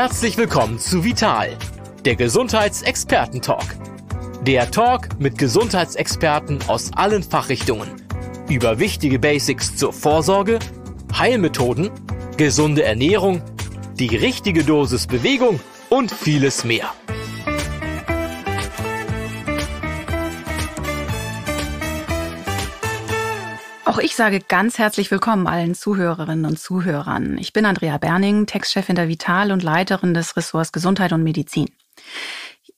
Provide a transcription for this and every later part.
Herzlich willkommen zu Vital, der Gesundheitsexperten-Talk. Der Talk mit Gesundheitsexperten aus allen Fachrichtungen über wichtige Basics zur Vorsorge, Heilmethoden, gesunde Ernährung, die richtige Dosis Bewegung und vieles mehr. Auch ich sage ganz herzlich willkommen allen Zuhörerinnen und Zuhörern. Ich bin Andrea Berning, Textchefin der Vital und Leiterin des Ressorts Gesundheit und Medizin.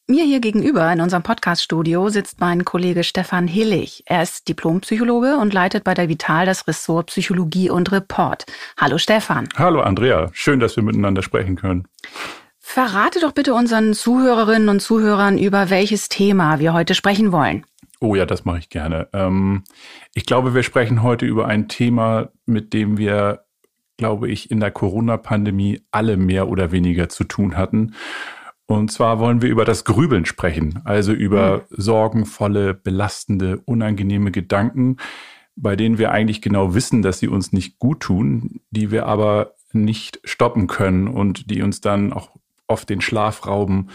Mir hier gegenüber in unserem Podcaststudio sitzt mein Kollege Stefan Hillig. Er ist Diplompsychologe und leitet bei der Vital das Ressort Psychologie und Report. Hallo Stefan. Hallo Andrea, schön, dass wir miteinander sprechen können. Verrate doch bitte unseren Zuhörerinnen und Zuhörern, über welches Thema wir heute sprechen wollen. Oh ja, das mache ich gerne. Ähm, ich glaube, wir sprechen heute über ein Thema, mit dem wir, glaube ich, in der Corona-Pandemie alle mehr oder weniger zu tun hatten. Und zwar wollen wir über das Grübeln sprechen, also über mhm. sorgenvolle, belastende, unangenehme Gedanken, bei denen wir eigentlich genau wissen, dass sie uns nicht gut tun, die wir aber nicht stoppen können und die uns dann auch oft den Schlaf rauben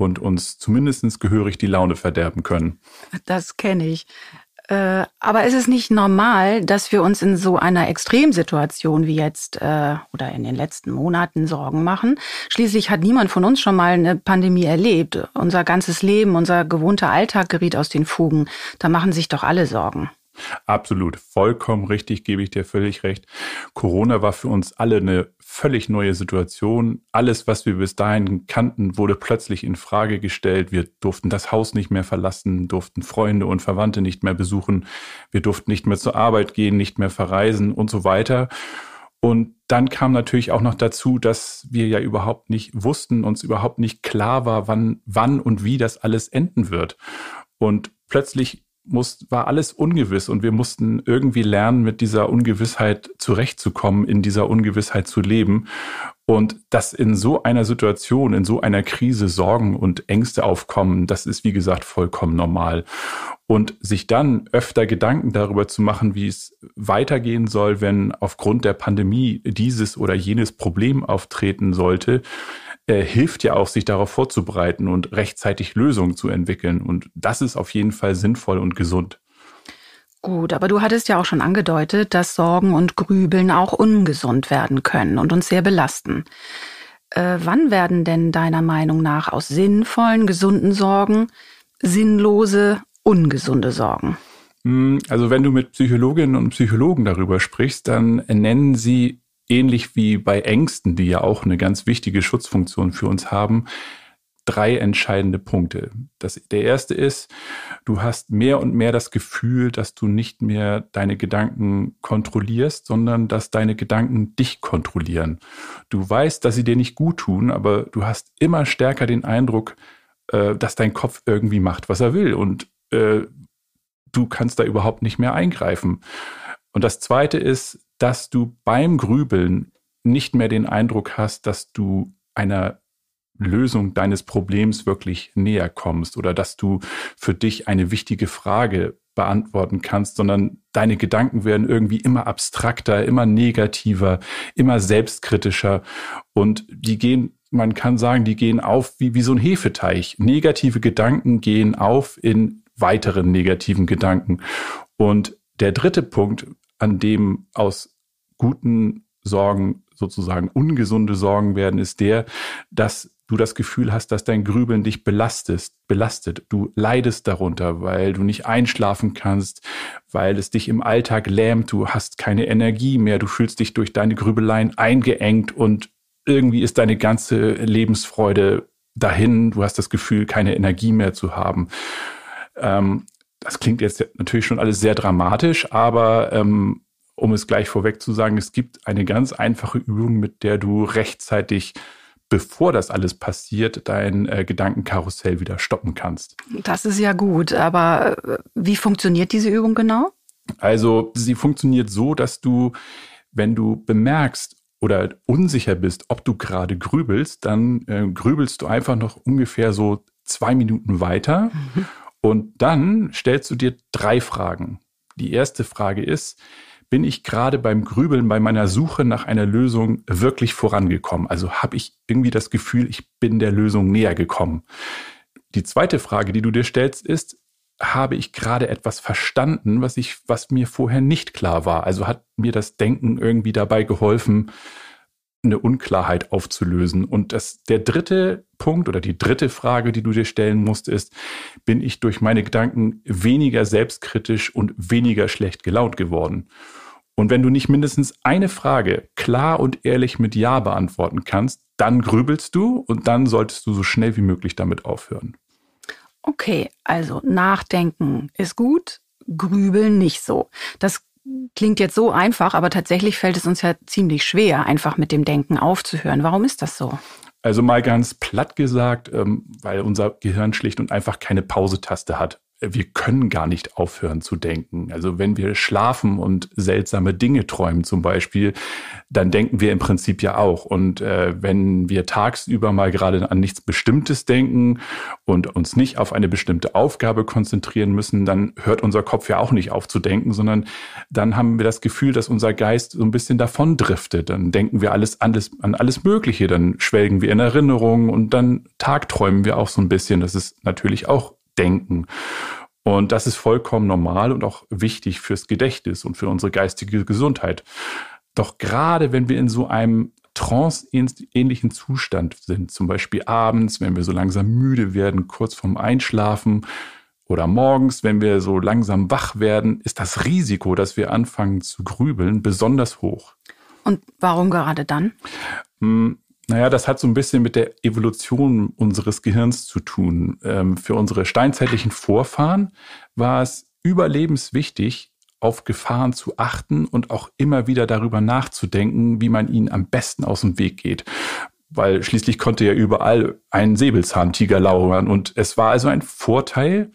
und uns zumindest gehörig die Laune verderben können. Das kenne ich. Äh, aber ist es nicht normal, dass wir uns in so einer Extremsituation wie jetzt äh, oder in den letzten Monaten Sorgen machen? Schließlich hat niemand von uns schon mal eine Pandemie erlebt. Unser ganzes Leben, unser gewohnter Alltag geriet aus den Fugen. Da machen sich doch alle Sorgen. Absolut, vollkommen richtig, gebe ich dir völlig recht. Corona war für uns alle eine völlig neue Situation. Alles, was wir bis dahin kannten, wurde plötzlich in Frage gestellt. Wir durften das Haus nicht mehr verlassen, durften Freunde und Verwandte nicht mehr besuchen, wir durften nicht mehr zur Arbeit gehen, nicht mehr verreisen und so weiter. Und dann kam natürlich auch noch dazu, dass wir ja überhaupt nicht wussten, uns überhaupt nicht klar war, wann, wann und wie das alles enden wird. Und plötzlich muss, war alles ungewiss und wir mussten irgendwie lernen, mit dieser Ungewissheit zurechtzukommen, in dieser Ungewissheit zu leben. Und dass in so einer Situation, in so einer Krise Sorgen und Ängste aufkommen, das ist, wie gesagt, vollkommen normal. Und sich dann öfter Gedanken darüber zu machen, wie es weitergehen soll, wenn aufgrund der Pandemie dieses oder jenes Problem auftreten sollte, äh, hilft ja auch, sich darauf vorzubereiten und rechtzeitig Lösungen zu entwickeln. Und das ist auf jeden Fall sinnvoll und gesund. Gut, aber du hattest ja auch schon angedeutet, dass Sorgen und Grübeln auch ungesund werden können und uns sehr belasten. Äh, wann werden denn deiner Meinung nach aus sinnvollen, gesunden Sorgen sinnlose, ungesunde Sorgen? Hm, also wenn du mit Psychologinnen und Psychologen darüber sprichst, dann nennen sie ähnlich wie bei Ängsten, die ja auch eine ganz wichtige Schutzfunktion für uns haben, drei entscheidende Punkte. Das, der erste ist, du hast mehr und mehr das Gefühl, dass du nicht mehr deine Gedanken kontrollierst, sondern dass deine Gedanken dich kontrollieren. Du weißt, dass sie dir nicht gut tun, aber du hast immer stärker den Eindruck, äh, dass dein Kopf irgendwie macht, was er will und äh, du kannst da überhaupt nicht mehr eingreifen. Und das zweite ist, dass du beim Grübeln nicht mehr den Eindruck hast, dass du einer Lösung deines Problems wirklich näher kommst oder dass du für dich eine wichtige Frage beantworten kannst, sondern deine Gedanken werden irgendwie immer abstrakter, immer negativer, immer selbstkritischer und die gehen, man kann sagen, die gehen auf wie, wie so ein Hefeteich. Negative Gedanken gehen auf in weiteren negativen Gedanken. Und der dritte Punkt, an dem aus guten Sorgen sozusagen ungesunde Sorgen werden, ist der, dass du das Gefühl hast, dass dein Grübeln dich belastest, belastet. Du leidest darunter, weil du nicht einschlafen kannst, weil es dich im Alltag lähmt, du hast keine Energie mehr, du fühlst dich durch deine Grübeleien eingeengt und irgendwie ist deine ganze Lebensfreude dahin, du hast das Gefühl, keine Energie mehr zu haben. Ähm, das klingt jetzt natürlich schon alles sehr dramatisch, aber ähm, um es gleich vorweg zu sagen, es gibt eine ganz einfache Übung, mit der du rechtzeitig, bevor das alles passiert, dein äh, Gedankenkarussell wieder stoppen kannst. Das ist ja gut, aber äh, wie funktioniert diese Übung genau? Also sie funktioniert so, dass du, wenn du bemerkst oder unsicher bist, ob du gerade grübelst, dann äh, grübelst du einfach noch ungefähr so zwei Minuten weiter. Mhm. Und dann stellst du dir drei Fragen. Die erste Frage ist, bin ich gerade beim Grübeln, bei meiner Suche nach einer Lösung wirklich vorangekommen? Also habe ich irgendwie das Gefühl, ich bin der Lösung näher gekommen? Die zweite Frage, die du dir stellst, ist, habe ich gerade etwas verstanden, was ich, was mir vorher nicht klar war? Also hat mir das Denken irgendwie dabei geholfen, eine Unklarheit aufzulösen. Und das, der dritte Punkt oder die dritte Frage, die du dir stellen musst, ist, bin ich durch meine Gedanken weniger selbstkritisch und weniger schlecht gelaunt geworden? Und wenn du nicht mindestens eine Frage klar und ehrlich mit Ja beantworten kannst, dann grübelst du und dann solltest du so schnell wie möglich damit aufhören. Okay, also nachdenken ist gut, grübeln nicht so. Das Klingt jetzt so einfach, aber tatsächlich fällt es uns ja ziemlich schwer, einfach mit dem Denken aufzuhören. Warum ist das so? Also mal ganz platt gesagt, ähm, weil unser Gehirn schlicht und einfach keine Pausetaste hat wir können gar nicht aufhören zu denken. Also wenn wir schlafen und seltsame Dinge träumen zum Beispiel, dann denken wir im Prinzip ja auch. Und äh, wenn wir tagsüber mal gerade an nichts Bestimmtes denken und uns nicht auf eine bestimmte Aufgabe konzentrieren müssen, dann hört unser Kopf ja auch nicht auf zu denken, sondern dann haben wir das Gefühl, dass unser Geist so ein bisschen davon driftet. Dann denken wir alles an, an alles Mögliche, dann schwelgen wir in Erinnerungen und dann tagträumen wir auch so ein bisschen. Das ist natürlich auch denken. Und das ist vollkommen normal und auch wichtig fürs Gedächtnis und für unsere geistige Gesundheit. Doch gerade wenn wir in so einem tranceähnlichen Zustand sind, zum Beispiel abends, wenn wir so langsam müde werden, kurz vorm Einschlafen, oder morgens, wenn wir so langsam wach werden, ist das Risiko, dass wir anfangen zu grübeln, besonders hoch. Und warum gerade dann? Hm, naja, das hat so ein bisschen mit der Evolution unseres Gehirns zu tun. Ähm, für unsere steinzeitlichen Vorfahren war es überlebenswichtig, auf Gefahren zu achten und auch immer wieder darüber nachzudenken, wie man ihnen am besten aus dem Weg geht. Weil schließlich konnte ja überall ein Säbelzahntiger lauern. Und es war also ein Vorteil,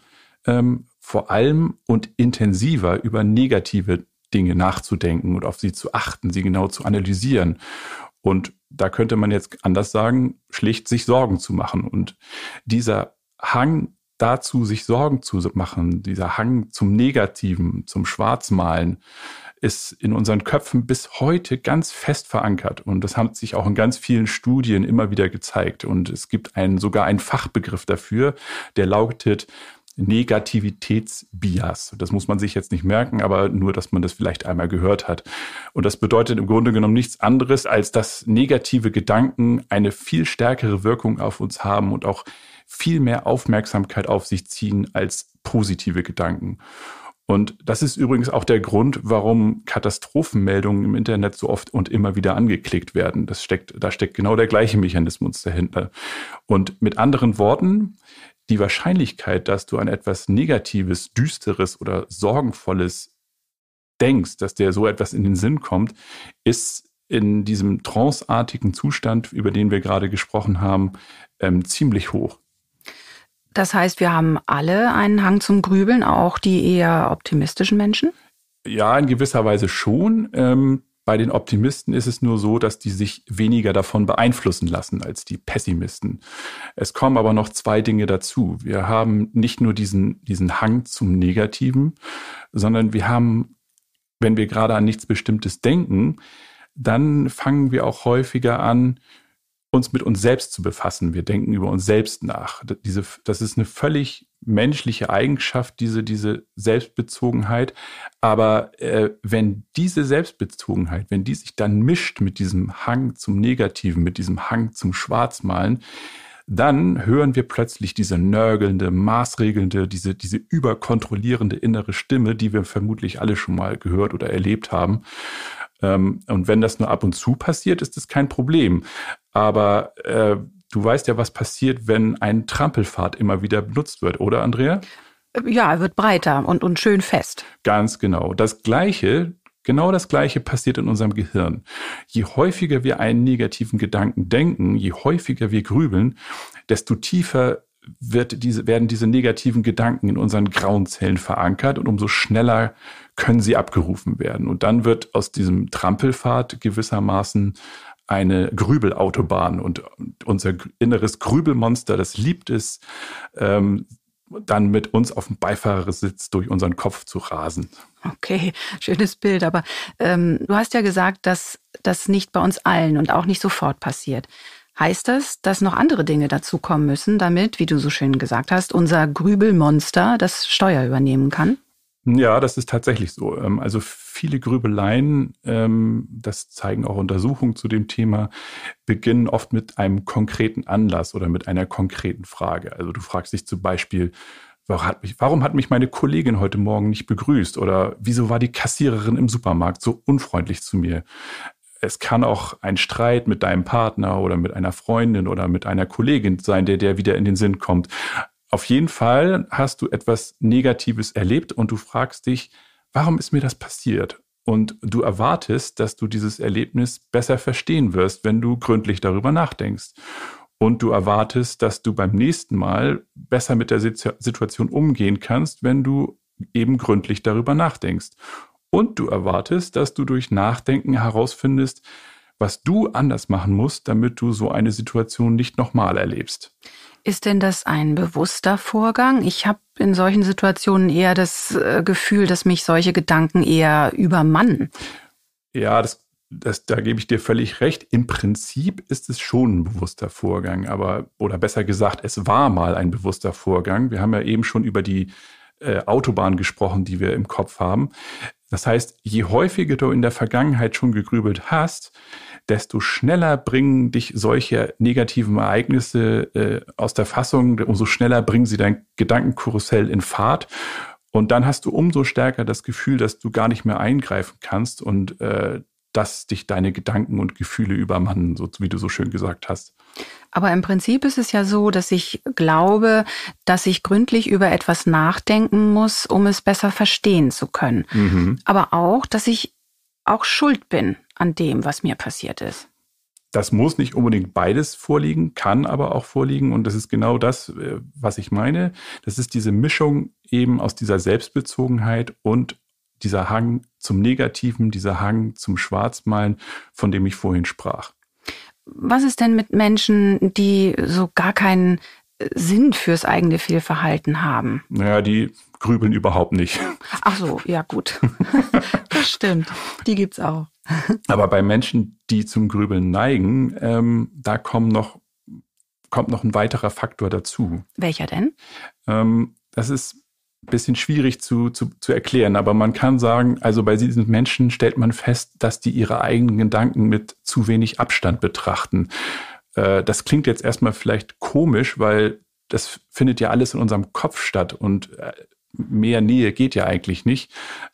ähm, vor allem und intensiver über negative Dinge nachzudenken und auf sie zu achten, sie genau zu analysieren. Und da könnte man jetzt anders sagen, schlicht sich Sorgen zu machen. Und dieser Hang dazu, sich Sorgen zu machen, dieser Hang zum Negativen, zum Schwarzmalen, ist in unseren Köpfen bis heute ganz fest verankert. Und das hat sich auch in ganz vielen Studien immer wieder gezeigt. Und es gibt einen, sogar einen Fachbegriff dafür, der lautet Negativitätsbias. Das muss man sich jetzt nicht merken, aber nur, dass man das vielleicht einmal gehört hat. Und das bedeutet im Grunde genommen nichts anderes, als dass negative Gedanken eine viel stärkere Wirkung auf uns haben und auch viel mehr Aufmerksamkeit auf sich ziehen als positive Gedanken. Und das ist übrigens auch der Grund, warum Katastrophenmeldungen im Internet so oft und immer wieder angeklickt werden. Das steckt, da steckt genau der gleiche Mechanismus dahinter. Und mit anderen Worten, die Wahrscheinlichkeit, dass du an etwas Negatives, Düsteres oder Sorgenvolles denkst, dass dir so etwas in den Sinn kommt, ist in diesem tranceartigen Zustand, über den wir gerade gesprochen haben, ähm, ziemlich hoch. Das heißt, wir haben alle einen Hang zum Grübeln, auch die eher optimistischen Menschen? Ja, in gewisser Weise schon. Ähm, bei den Optimisten ist es nur so, dass die sich weniger davon beeinflussen lassen als die Pessimisten. Es kommen aber noch zwei Dinge dazu. Wir haben nicht nur diesen, diesen Hang zum Negativen, sondern wir haben, wenn wir gerade an nichts Bestimmtes denken, dann fangen wir auch häufiger an, uns mit uns selbst zu befassen. Wir denken über uns selbst nach. Diese, das ist eine völlig menschliche Eigenschaft, diese, diese Selbstbezogenheit. Aber äh, wenn diese Selbstbezogenheit, wenn die sich dann mischt mit diesem Hang zum Negativen, mit diesem Hang zum Schwarzmalen, dann hören wir plötzlich diese nörgelnde, maßregelnde, diese, diese überkontrollierende innere Stimme, die wir vermutlich alle schon mal gehört oder erlebt haben. Ähm, und wenn das nur ab und zu passiert, ist das kein Problem. Aber äh, du weißt ja, was passiert, wenn ein Trampelpfad immer wieder benutzt wird, oder Andrea? Äh, ja, er wird breiter und, und schön fest. Ganz genau. Das Gleiche, genau das Gleiche passiert in unserem Gehirn. Je häufiger wir einen negativen Gedanken denken, je häufiger wir grübeln, desto tiefer wird diese, werden diese negativen Gedanken in unseren grauen Zellen verankert und umso schneller können sie abgerufen werden. Und dann wird aus diesem Trampelpfad gewissermaßen eine Grübelautobahn und unser inneres Grübelmonster, das liebt es, ähm, dann mit uns auf dem Beifahrersitz durch unseren Kopf zu rasen. Okay, schönes Bild. Aber ähm, du hast ja gesagt, dass das nicht bei uns allen und auch nicht sofort passiert. Heißt das, dass noch andere Dinge dazukommen müssen, damit, wie du so schön gesagt hast, unser Grübelmonster das Steuer übernehmen kann? Ja, das ist tatsächlich so. Ähm, also viele Grübeleien, ähm, das zeigen auch Untersuchungen zu dem Thema, beginnen oft mit einem konkreten Anlass oder mit einer konkreten Frage. Also du fragst dich zum Beispiel, warum hat mich meine Kollegin heute Morgen nicht begrüßt? Oder wieso war die Kassiererin im Supermarkt so unfreundlich zu mir? es kann auch ein Streit mit deinem Partner oder mit einer Freundin oder mit einer Kollegin sein, der dir wieder in den Sinn kommt auf jeden Fall hast du etwas Negatives erlebt und du fragst dich, warum ist mir das passiert? Und du erwartest, dass du dieses Erlebnis besser verstehen wirst, wenn du gründlich darüber nachdenkst. Und du erwartest, dass du beim nächsten Mal besser mit der Situation umgehen kannst, wenn du eben gründlich darüber nachdenkst. Und du erwartest, dass du durch Nachdenken herausfindest, was du anders machen musst, damit du so eine Situation nicht nochmal erlebst. Ist denn das ein bewusster Vorgang? Ich habe in solchen Situationen eher das äh, Gefühl, dass mich solche Gedanken eher übermannen. Ja, das, das, da gebe ich dir völlig recht. Im Prinzip ist es schon ein bewusster Vorgang, aber, oder besser gesagt, es war mal ein bewusster Vorgang. Wir haben ja eben schon über die äh, Autobahn gesprochen, die wir im Kopf haben. Das heißt, je häufiger du in der Vergangenheit schon gegrübelt hast, desto schneller bringen dich solche negativen Ereignisse äh, aus der Fassung, umso schneller bringen sie dein Gedankenkarussell in Fahrt. Und dann hast du umso stärker das Gefühl, dass du gar nicht mehr eingreifen kannst und äh, dass dich deine Gedanken und Gefühle übermannen, so wie du so schön gesagt hast. Aber im Prinzip ist es ja so, dass ich glaube, dass ich gründlich über etwas nachdenken muss, um es besser verstehen zu können. Mhm. Aber auch, dass ich auch schuld bin an dem, was mir passiert ist. Das muss nicht unbedingt beides vorliegen, kann aber auch vorliegen. Und das ist genau das, äh, was ich meine. Das ist diese Mischung eben aus dieser Selbstbezogenheit und dieser Hang zum Negativen, dieser Hang zum Schwarzmalen, von dem ich vorhin sprach. Was ist denn mit Menschen, die so gar keinen äh, Sinn fürs eigene Fehlverhalten haben? Naja, die grübeln überhaupt nicht. Ach so, ja gut. Das stimmt, die gibt es auch. Aber bei Menschen, die zum Grübeln neigen, ähm, da kommen noch, kommt noch ein weiterer Faktor dazu. Welcher denn? Ähm, das ist ein bisschen schwierig zu, zu, zu erklären, aber man kann sagen, also bei diesen Menschen stellt man fest, dass die ihre eigenen Gedanken mit zu wenig Abstand betrachten. Äh, das klingt jetzt erstmal vielleicht komisch, weil das findet ja alles in unserem Kopf statt und äh, mehr Nähe geht ja eigentlich nicht.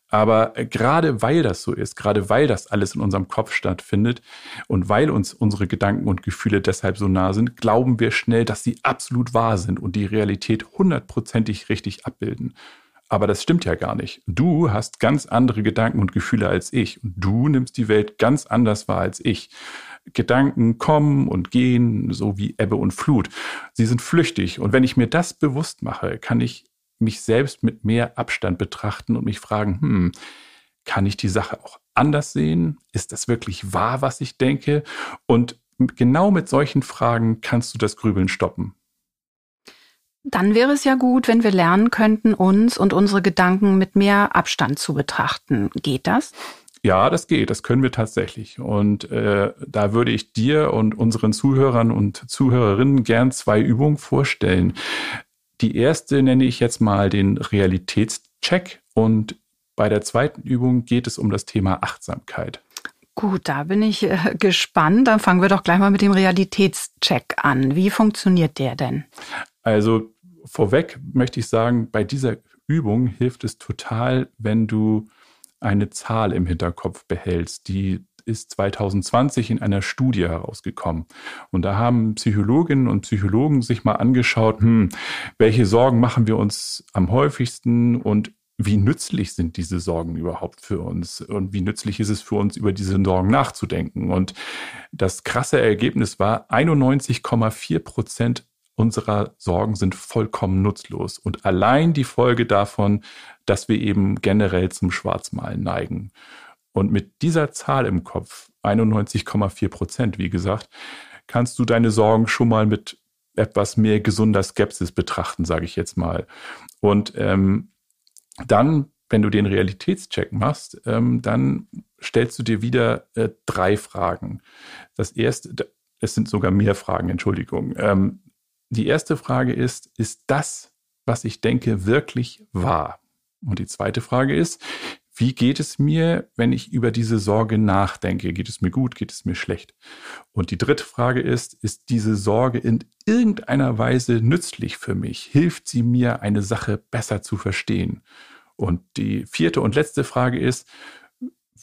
Aber gerade weil das so ist, gerade weil das alles in unserem Kopf stattfindet und weil uns unsere Gedanken und Gefühle deshalb so nah sind, glauben wir schnell, dass sie absolut wahr sind und die Realität hundertprozentig richtig abbilden. Aber das stimmt ja gar nicht. Du hast ganz andere Gedanken und Gefühle als ich und du nimmst die Welt ganz anders wahr als ich. Gedanken kommen und gehen, so wie Ebbe und Flut. Sie sind flüchtig und wenn ich mir das bewusst mache, kann ich mich selbst mit mehr Abstand betrachten und mich fragen, hm, kann ich die Sache auch anders sehen? Ist das wirklich wahr, was ich denke? Und genau mit solchen Fragen kannst du das Grübeln stoppen. Dann wäre es ja gut, wenn wir lernen könnten, uns und unsere Gedanken mit mehr Abstand zu betrachten. Geht das? Ja, das geht, das können wir tatsächlich. Und äh, da würde ich dir und unseren Zuhörern und Zuhörerinnen gern zwei Übungen vorstellen. Die erste nenne ich jetzt mal den Realitätscheck und bei der zweiten Übung geht es um das Thema Achtsamkeit. Gut, da bin ich äh, gespannt. Dann fangen wir doch gleich mal mit dem Realitätscheck an. Wie funktioniert der denn? Also vorweg möchte ich sagen, bei dieser Übung hilft es total, wenn du eine Zahl im Hinterkopf behältst, die ist 2020 in einer Studie herausgekommen. Und da haben Psychologinnen und Psychologen sich mal angeschaut, hm, welche Sorgen machen wir uns am häufigsten und wie nützlich sind diese Sorgen überhaupt für uns und wie nützlich ist es für uns, über diese Sorgen nachzudenken. Und das krasse Ergebnis war, 91,4 Prozent unserer Sorgen sind vollkommen nutzlos und allein die Folge davon, dass wir eben generell zum Schwarzmalen neigen. Und mit dieser Zahl im Kopf, 91,4 Prozent, wie gesagt, kannst du deine Sorgen schon mal mit etwas mehr gesunder Skepsis betrachten, sage ich jetzt mal. Und ähm, dann, wenn du den Realitätscheck machst, ähm, dann stellst du dir wieder äh, drei Fragen. Das erste, es sind sogar mehr Fragen, Entschuldigung. Ähm, die erste Frage ist, ist das, was ich denke, wirklich wahr? Und die zweite Frage ist, wie geht es mir, wenn ich über diese Sorge nachdenke? Geht es mir gut? Geht es mir schlecht? Und die dritte Frage ist, ist diese Sorge in irgendeiner Weise nützlich für mich? Hilft sie mir, eine Sache besser zu verstehen? Und die vierte und letzte Frage ist,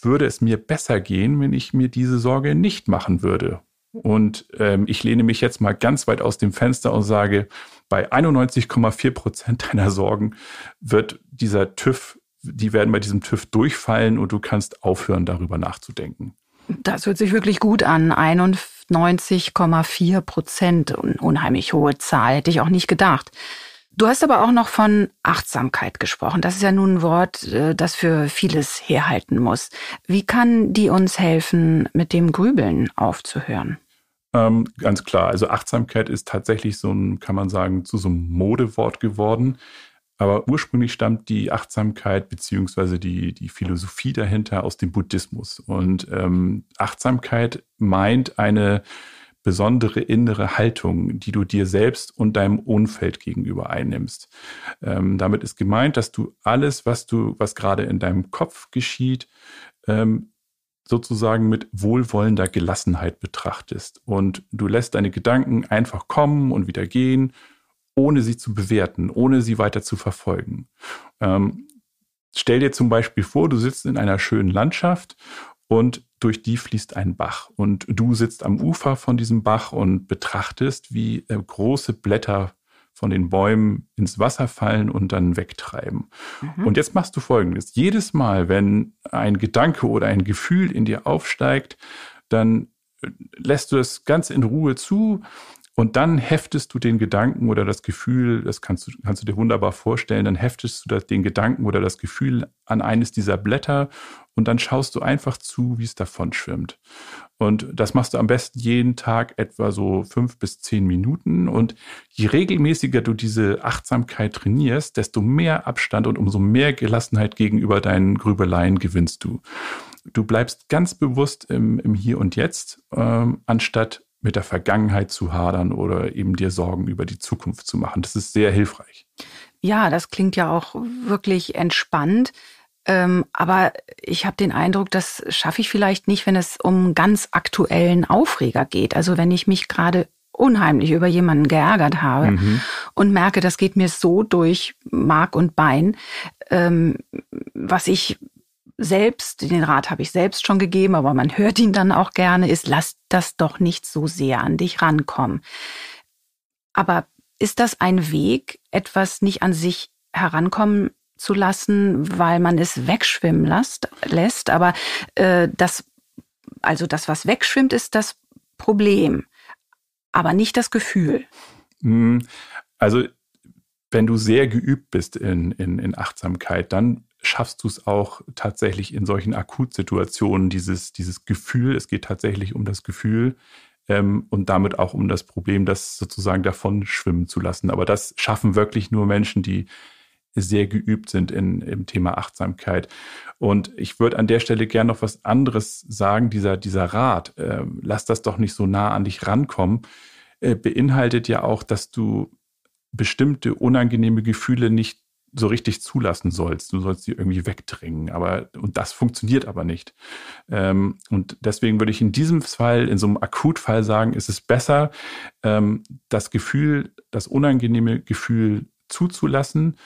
würde es mir besser gehen, wenn ich mir diese Sorge nicht machen würde? Und ähm, ich lehne mich jetzt mal ganz weit aus dem Fenster und sage, bei 91,4 Prozent deiner Sorgen wird dieser TÜV die werden bei diesem TÜV durchfallen und du kannst aufhören, darüber nachzudenken. Das hört sich wirklich gut an. 91,4 Prozent. Unheimlich hohe Zahl, hätte ich auch nicht gedacht. Du hast aber auch noch von Achtsamkeit gesprochen. Das ist ja nun ein Wort, äh, das für vieles herhalten muss. Wie kann die uns helfen, mit dem Grübeln aufzuhören? Ähm, ganz klar. Also Achtsamkeit ist tatsächlich so ein, kann man sagen, zu so einem Modewort geworden. Aber ursprünglich stammt die Achtsamkeit beziehungsweise die, die Philosophie dahinter aus dem Buddhismus. Und ähm, Achtsamkeit meint eine besondere innere Haltung, die du dir selbst und deinem Umfeld gegenüber einnimmst. Ähm, damit ist gemeint, dass du alles, was du, was gerade in deinem Kopf geschieht, ähm, sozusagen mit wohlwollender Gelassenheit betrachtest. Und du lässt deine Gedanken einfach kommen und wieder gehen ohne sie zu bewerten, ohne sie weiter zu verfolgen. Ähm, stell dir zum Beispiel vor, du sitzt in einer schönen Landschaft und durch die fließt ein Bach. Und du sitzt am Ufer von diesem Bach und betrachtest, wie äh, große Blätter von den Bäumen ins Wasser fallen und dann wegtreiben. Mhm. Und jetzt machst du Folgendes. Jedes Mal, wenn ein Gedanke oder ein Gefühl in dir aufsteigt, dann äh, lässt du es ganz in Ruhe zu und dann heftest du den Gedanken oder das Gefühl, das kannst du, kannst du dir wunderbar vorstellen, dann heftest du den Gedanken oder das Gefühl an eines dieser Blätter und dann schaust du einfach zu, wie es davon schwimmt. Und das machst du am besten jeden Tag etwa so fünf bis zehn Minuten. Und je regelmäßiger du diese Achtsamkeit trainierst, desto mehr Abstand und umso mehr Gelassenheit gegenüber deinen Grübeleien gewinnst du. Du bleibst ganz bewusst im, im Hier und Jetzt, ähm, anstatt mit der Vergangenheit zu hadern oder eben dir Sorgen über die Zukunft zu machen. Das ist sehr hilfreich. Ja, das klingt ja auch wirklich entspannt. Ähm, aber ich habe den Eindruck, das schaffe ich vielleicht nicht, wenn es um ganz aktuellen Aufreger geht. Also wenn ich mich gerade unheimlich über jemanden geärgert habe mhm. und merke, das geht mir so durch Mark und Bein, ähm, was ich selbst, den Rat habe ich selbst schon gegeben, aber man hört ihn dann auch gerne, ist, lass das doch nicht so sehr an dich rankommen. Aber ist das ein Weg, etwas nicht an sich herankommen zu lassen, weil man es wegschwimmen lasst, lässt? Aber äh, das, also das, was wegschwimmt, ist das Problem, aber nicht das Gefühl. Hm, also wenn du sehr geübt bist in, in, in Achtsamkeit, dann schaffst du es auch tatsächlich in solchen Akutsituationen, dieses, dieses Gefühl, es geht tatsächlich um das Gefühl ähm, und damit auch um das Problem, das sozusagen davon schwimmen zu lassen. Aber das schaffen wirklich nur Menschen, die sehr geübt sind in, im Thema Achtsamkeit. Und ich würde an der Stelle gerne noch was anderes sagen, dieser, dieser Rat, äh, lass das doch nicht so nah an dich rankommen, äh, beinhaltet ja auch, dass du bestimmte unangenehme Gefühle nicht so richtig zulassen sollst. Du sollst sie irgendwie wegdrängen. Aber, und das funktioniert aber nicht. Ähm, und deswegen würde ich in diesem Fall, in so einem Akutfall sagen, ist es besser, ähm, das Gefühl, das unangenehme Gefühl zuzulassen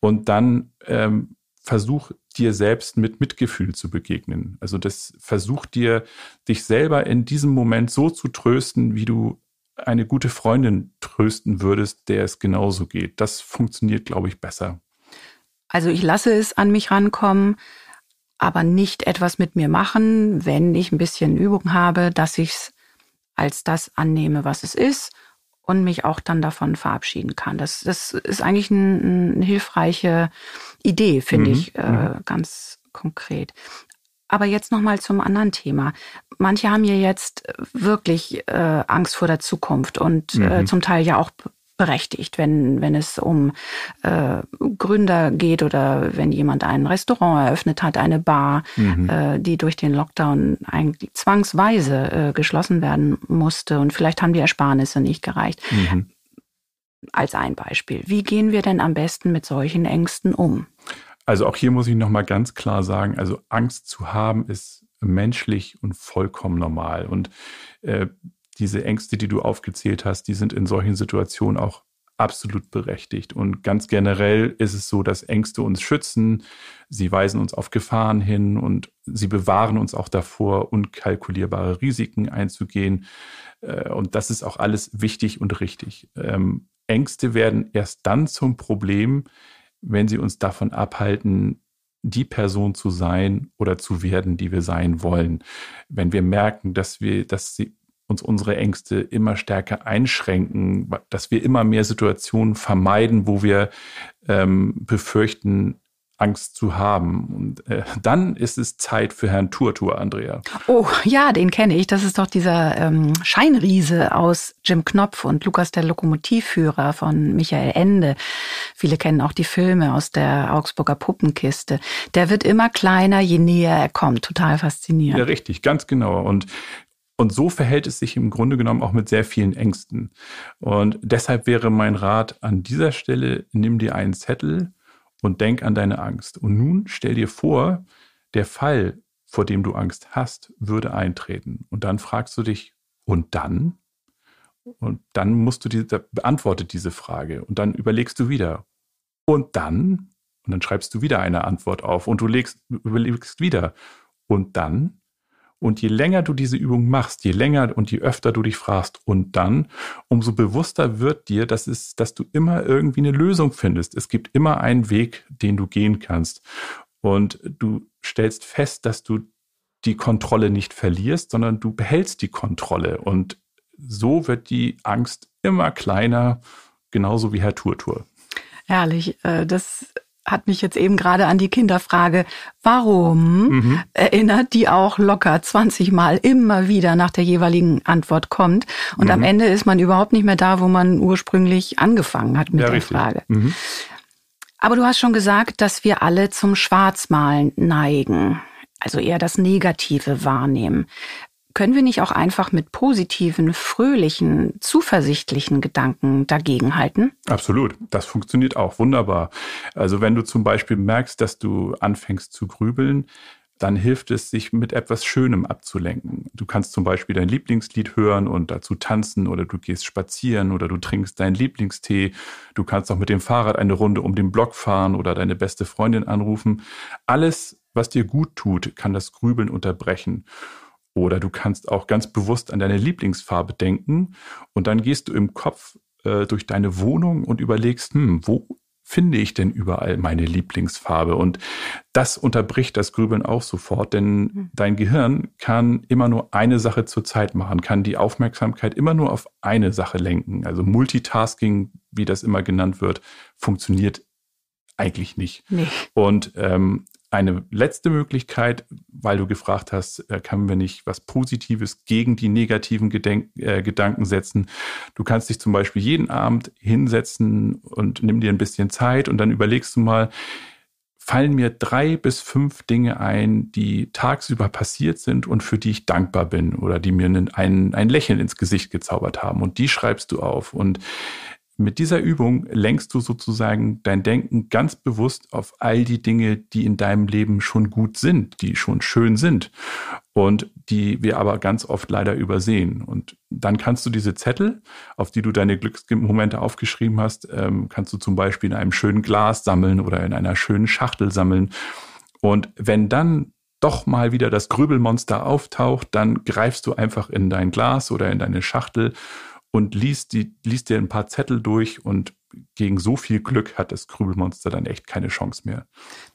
und dann ähm, versuch dir selbst mit Mitgefühl zu begegnen. Also das versuch dir, dich selber in diesem Moment so zu trösten, wie du eine gute Freundin trösten würdest, der es genauso geht. Das funktioniert, glaube ich, besser. Also ich lasse es an mich rankommen, aber nicht etwas mit mir machen, wenn ich ein bisschen Übung habe, dass ich es als das annehme, was es ist und mich auch dann davon verabschieden kann. Das, das ist eigentlich ein, eine hilfreiche Idee, finde mhm. ich, äh, mhm. ganz konkret. Aber jetzt nochmal zum anderen Thema. Manche haben ja jetzt äh, wirklich äh, Angst vor der Zukunft und äh, mhm. äh, zum Teil ja auch berechtigt, wenn, wenn es um äh, Gründer geht oder wenn jemand ein Restaurant eröffnet hat, eine Bar, mhm. äh, die durch den Lockdown eigentlich zwangsweise äh, geschlossen werden musste und vielleicht haben die Ersparnisse nicht gereicht. Mhm. Als ein Beispiel. Wie gehen wir denn am besten mit solchen Ängsten um? Also auch hier muss ich nochmal ganz klar sagen, also Angst zu haben ist menschlich und vollkommen normal. Und äh, diese Ängste, die du aufgezählt hast, die sind in solchen Situationen auch absolut berechtigt. Und ganz generell ist es so, dass Ängste uns schützen, sie weisen uns auf Gefahren hin und sie bewahren uns auch davor, unkalkulierbare Risiken einzugehen. Äh, und das ist auch alles wichtig und richtig. Ähm, Ängste werden erst dann zum Problem, wenn sie uns davon abhalten, die Person zu sein oder zu werden, die wir sein wollen. Wenn wir merken, dass wir, dass sie uns unsere Ängste immer stärker einschränken, dass wir immer mehr Situationen vermeiden, wo wir ähm, befürchten, Angst zu haben. Und äh, dann ist es Zeit für Herrn Turtur, Andrea. Oh ja, den kenne ich. Das ist doch dieser ähm, Scheinriese aus Jim Knopf und Lukas der Lokomotivführer von Michael Ende. Viele kennen auch die Filme aus der Augsburger Puppenkiste. Der wird immer kleiner, je näher er kommt. Total faszinierend. Ja, richtig, ganz genau. Und und so verhält es sich im Grunde genommen auch mit sehr vielen Ängsten. Und deshalb wäre mein Rat an dieser Stelle, nimm dir einen Zettel, und denk an deine Angst. Und nun stell dir vor, der Fall, vor dem du Angst hast, würde eintreten. Und dann fragst du dich, und dann? Und dann musst du die, beantwortet diese Frage. Und dann überlegst du wieder. Und dann? Und dann schreibst du wieder eine Antwort auf. Und du legst, überlegst wieder. Und dann? Und je länger du diese Übung machst, je länger und je öfter du dich fragst und dann, umso bewusster wird dir, dass, es, dass du immer irgendwie eine Lösung findest. Es gibt immer einen Weg, den du gehen kannst. Und du stellst fest, dass du die Kontrolle nicht verlierst, sondern du behältst die Kontrolle. Und so wird die Angst immer kleiner, genauso wie Herr Turtur. Herrlich. Äh, das hat mich jetzt eben gerade an die Kinderfrage, warum mhm. erinnert, die auch locker 20 Mal immer wieder nach der jeweiligen Antwort kommt. Und mhm. am Ende ist man überhaupt nicht mehr da, wo man ursprünglich angefangen hat mit ja, der richtig. Frage. Mhm. Aber du hast schon gesagt, dass wir alle zum Schwarzmalen neigen, also eher das Negative wahrnehmen können wir nicht auch einfach mit positiven, fröhlichen, zuversichtlichen Gedanken dagegenhalten? Absolut, das funktioniert auch wunderbar. Also wenn du zum Beispiel merkst, dass du anfängst zu grübeln, dann hilft es, sich mit etwas Schönem abzulenken. Du kannst zum Beispiel dein Lieblingslied hören und dazu tanzen oder du gehst spazieren oder du trinkst deinen Lieblingstee. Du kannst auch mit dem Fahrrad eine Runde um den Block fahren oder deine beste Freundin anrufen. Alles, was dir gut tut, kann das Grübeln unterbrechen. Oder du kannst auch ganz bewusst an deine Lieblingsfarbe denken und dann gehst du im Kopf äh, durch deine Wohnung und überlegst, hm, wo finde ich denn überall meine Lieblingsfarbe? Und das unterbricht das Grübeln auch sofort, denn mhm. dein Gehirn kann immer nur eine Sache zur Zeit machen, kann die Aufmerksamkeit immer nur auf eine Sache lenken. Also Multitasking, wie das immer genannt wird, funktioniert eigentlich nicht. Nee. Und ähm, eine letzte Möglichkeit, weil du gefragt hast, äh, können wir nicht was Positives gegen die negativen Geden äh, Gedanken setzen? Du kannst dich zum Beispiel jeden Abend hinsetzen und nimm dir ein bisschen Zeit und dann überlegst du mal, fallen mir drei bis fünf Dinge ein, die tagsüber passiert sind und für die ich dankbar bin oder die mir ein, ein Lächeln ins Gesicht gezaubert haben. Und die schreibst du auf. Und mit dieser Übung lenkst du sozusagen dein Denken ganz bewusst auf all die Dinge, die in deinem Leben schon gut sind, die schon schön sind und die wir aber ganz oft leider übersehen. Und dann kannst du diese Zettel, auf die du deine Glücksmomente aufgeschrieben hast, ähm, kannst du zum Beispiel in einem schönen Glas sammeln oder in einer schönen Schachtel sammeln. Und wenn dann doch mal wieder das Grübelmonster auftaucht, dann greifst du einfach in dein Glas oder in deine Schachtel und liest, die, liest dir ein paar Zettel durch und gegen so viel Glück hat das Krübelmonster dann echt keine Chance mehr.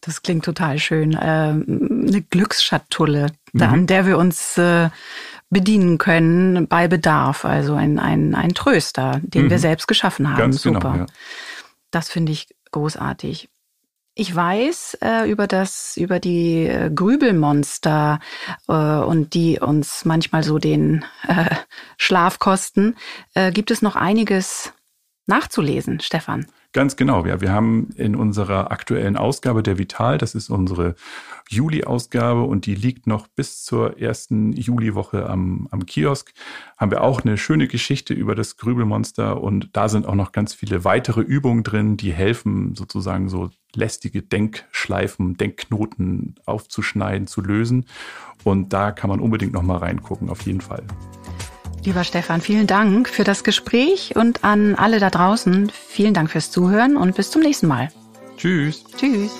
Das klingt total schön. Ähm, eine Glücksschatulle, mhm. an der wir uns äh, bedienen können bei Bedarf. Also ein, ein, ein Tröster, den mhm. wir selbst geschaffen haben. Ganz genau, Super. Genau, ja. Das finde ich großartig. Ich weiß äh, über das, über die äh, Grübelmonster äh, und die uns manchmal so den äh, Schlaf kosten, äh, gibt es noch einiges nachzulesen, Stefan. Ganz genau, ja. Wir haben in unserer aktuellen Ausgabe der Vital, das ist unsere Juli-Ausgabe und die liegt noch bis zur ersten Juliwoche am, am Kiosk, haben wir auch eine schöne Geschichte über das Grübelmonster und da sind auch noch ganz viele weitere Übungen drin, die helfen, sozusagen so lästige Denkschleifen, Denkknoten aufzuschneiden, zu lösen. Und da kann man unbedingt nochmal reingucken, auf jeden Fall. Lieber Stefan, vielen Dank für das Gespräch und an alle da draußen vielen Dank fürs Zuhören und bis zum nächsten Mal. Tschüss. Tschüss.